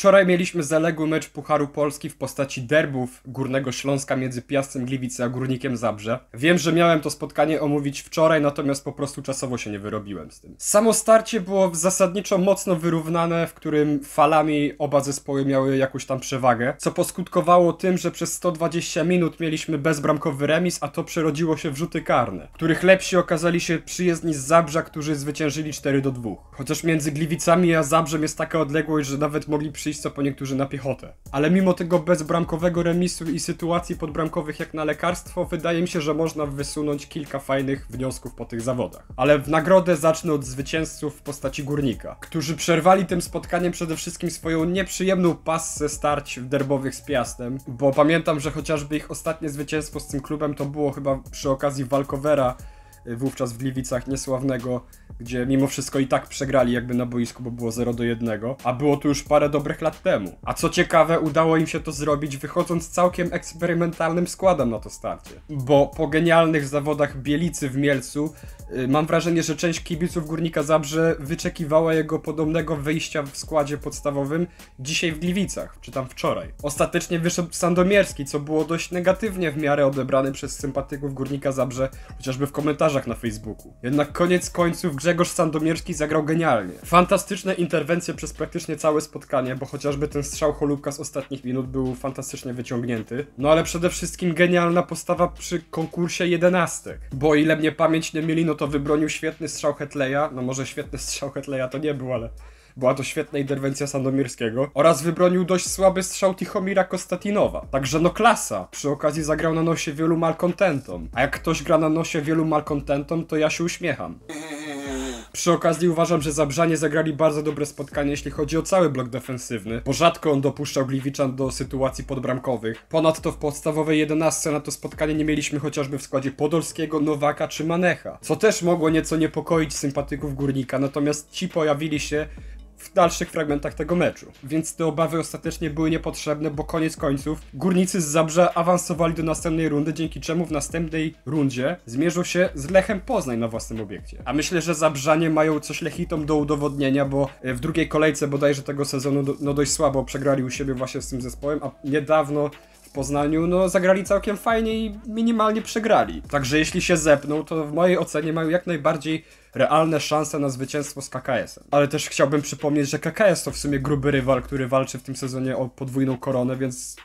Wczoraj mieliśmy zaległy mecz Pucharu Polski w postaci derbów Górnego Śląska między Piastem Gliwice a Górnikiem Zabrze. Wiem, że miałem to spotkanie omówić wczoraj, natomiast po prostu czasowo się nie wyrobiłem z tym. Samo starcie było zasadniczo mocno wyrównane, w którym falami oba zespoły miały jakąś tam przewagę, co poskutkowało tym, że przez 120 minut mieliśmy bezbramkowy remis, a to przerodziło się w rzuty karne, których lepsi okazali się przyjezdni z Zabrza, którzy zwyciężyli 4 do 2. Chociaż między Gliwicami a Zabrzem jest taka odległość, że nawet mogli przyjść przyjść co po niektórzy na piechotę. Ale mimo tego bezbramkowego remisu i sytuacji podbramkowych jak na lekarstwo, wydaje mi się, że można wysunąć kilka fajnych wniosków po tych zawodach. Ale w nagrodę zacznę od zwycięzców w postaci Górnika, którzy przerwali tym spotkaniem przede wszystkim swoją nieprzyjemną passę starć w derbowych z Piastem, bo pamiętam, że chociażby ich ostatnie zwycięstwo z tym klubem to było chyba przy okazji Walkowera wówczas w Gliwicach niesławnego, gdzie mimo wszystko i tak przegrali jakby na boisku, bo było 0 do 1, a było to już parę dobrych lat temu. A co ciekawe, udało im się to zrobić wychodząc całkiem eksperymentalnym składem na to starcie. Bo po genialnych zawodach Bielicy w Mielcu y, mam wrażenie, że część kibiców Górnika Zabrze wyczekiwała jego podobnego wyjścia w składzie podstawowym dzisiaj w Gliwicach, czy tam wczoraj. Ostatecznie wyszedł Sandomierski, co było dość negatywnie w miarę odebrane przez sympatyków Górnika Zabrze, chociażby w komentarzach komentarzach na Facebooku. Jednak koniec końców Grzegorz Sandomierski zagrał genialnie. Fantastyczne interwencje przez praktycznie całe spotkanie, bo chociażby ten strzał Holubka z ostatnich minut był fantastycznie wyciągnięty. No ale przede wszystkim genialna postawa przy konkursie jedenastek. Bo ile mnie pamięć nie mieli, no to wybronił świetny strzał Hetleya. No może świetny strzał Hetleya to nie był, ale była to świetna interwencja Sandomierskiego oraz wybronił dość słaby strzał Tichomira Kostatinowa. Także no klasa. Przy okazji zagrał na nosie wielu malkontentom. A jak ktoś gra na nosie wielu malkontentom, to ja się uśmiecham. Przy okazji uważam, że Zabrzanie zagrali bardzo dobre spotkanie, jeśli chodzi o cały blok defensywny, bo rzadko on dopuszczał Gliwiczan do sytuacji podbramkowych. Ponadto w podstawowej jedenastce na to spotkanie nie mieliśmy chociażby w składzie Podolskiego, Nowaka czy Manecha, co też mogło nieco niepokoić sympatyków Górnika, natomiast ci pojawili się w dalszych fragmentach tego meczu. Więc te obawy ostatecznie były niepotrzebne, bo koniec końców górnicy z Zabrze awansowali do następnej rundy, dzięki czemu w następnej rundzie zmierzą się z Lechem Poznań na własnym obiekcie. A myślę, że Zabrzanie mają coś Lechitom do udowodnienia, bo e, w drugiej kolejce bodajże tego sezonu no dość słabo przegrali u siebie właśnie z tym zespołem, a niedawno Poznaniu, no zagrali całkiem fajnie i minimalnie przegrali. Także jeśli się zepną, to w mojej ocenie mają jak najbardziej realne szanse na zwycięstwo z KKS-em. Ale też chciałbym przypomnieć, że KKS to w sumie gruby rywal, który walczy w tym sezonie o podwójną koronę, więc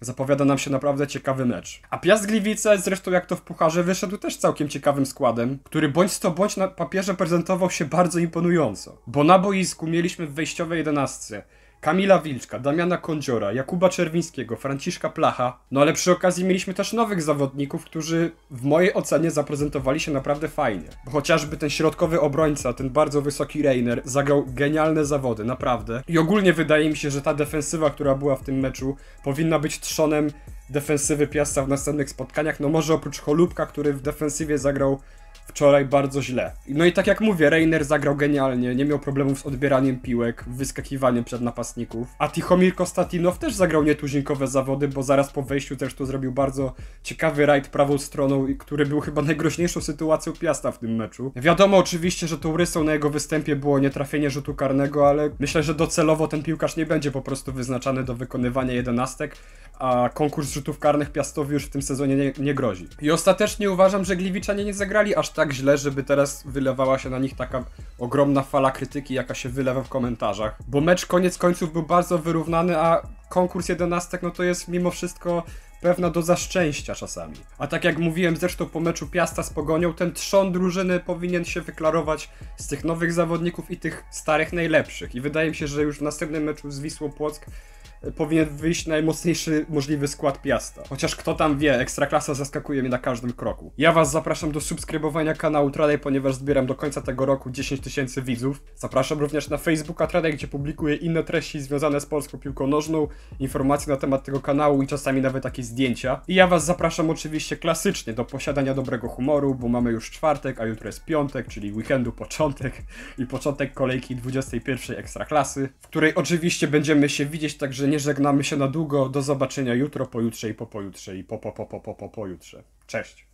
zapowiada nam się naprawdę ciekawy mecz. A Piast Gliwice, zresztą jak to w Pucharze, wyszedł też całkiem ciekawym składem, który bądź to bądź na papierze prezentował się bardzo imponująco. Bo na boisku mieliśmy w wejściowej jedenastce Kamila Wilczka, Damiana Kądziora, Jakuba Czerwińskiego, Franciszka Placha. No ale przy okazji mieliśmy też nowych zawodników, którzy w mojej ocenie zaprezentowali się naprawdę fajnie. Bo chociażby ten środkowy obrońca, ten bardzo wysoki Reiner, zagrał genialne zawody, naprawdę. I ogólnie wydaje mi się, że ta defensywa, która była w tym meczu, powinna być trzonem defensywy Piasta w następnych spotkaniach. No może oprócz Cholubka, który w defensywie zagrał wczoraj bardzo źle. No i tak jak mówię, Reiner zagrał genialnie, nie miał problemów z odbieraniem piłek, wyskakiwaniem przed napastników. A Tichomir Konstantinow też zagrał nietuzinkowe zawody, bo zaraz po wejściu też tu zrobił bardzo ciekawy rajd prawą stroną, który był chyba najgroźniejszą sytuacją Piasta w tym meczu. Wiadomo oczywiście, że tą rysą na jego występie było nietrafienie rzutu karnego, ale myślę, że docelowo ten piłkarz nie będzie po prostu wyznaczany do wykonywania jedenastek, a konkurs rzutów karnych Piastowi już w tym sezonie nie, nie grozi. I ostatecznie uważam, że Gliwiczanie nie zagrali aż tak źle, żeby teraz wylewała się na nich taka ogromna fala krytyki, jaka się wylewa w komentarzach. Bo mecz koniec końców był bardzo wyrównany, a konkurs jedenastek no to jest mimo wszystko pewna doza szczęścia czasami. A tak jak mówiłem zresztą po meczu Piasta z Pogonią, ten trzon drużyny powinien się wyklarować z tych nowych zawodników i tych starych najlepszych. I wydaje mi się, że już w następnym meczu z Wisłą Płock powinien wyjść najmocniejszy możliwy skład Piasta. Chociaż kto tam wie, Ekstraklasa zaskakuje mnie na każdym kroku. Ja was zapraszam do subskrybowania kanału Tradej, ponieważ zbieram do końca tego roku 10 tysięcy widzów. Zapraszam również na Facebooka Tradej, gdzie publikuję inne treści związane z polską piłką nożną, informacje na temat tego kanału i czasami nawet takie zdjęcia. I ja was zapraszam oczywiście klasycznie do posiadania dobrego humoru, bo mamy już czwartek, a jutro jest piątek, czyli weekendu początek i początek kolejki 21 Ekstraklasy, w której oczywiście będziemy się widzieć, także nie nie żegnamy się na długo. Do zobaczenia jutro, pojutrze i po pojutrze i po po po po po po pojutrze. Cześć.